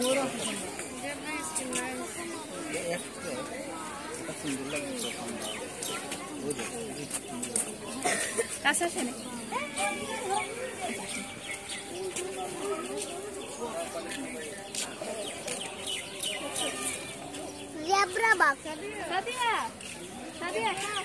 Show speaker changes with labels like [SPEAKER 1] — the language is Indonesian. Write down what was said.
[SPEAKER 1] murah.
[SPEAKER 2] কাছে
[SPEAKER 3] আসে
[SPEAKER 4] Zebra
[SPEAKER 5] ya, Sadia. ya.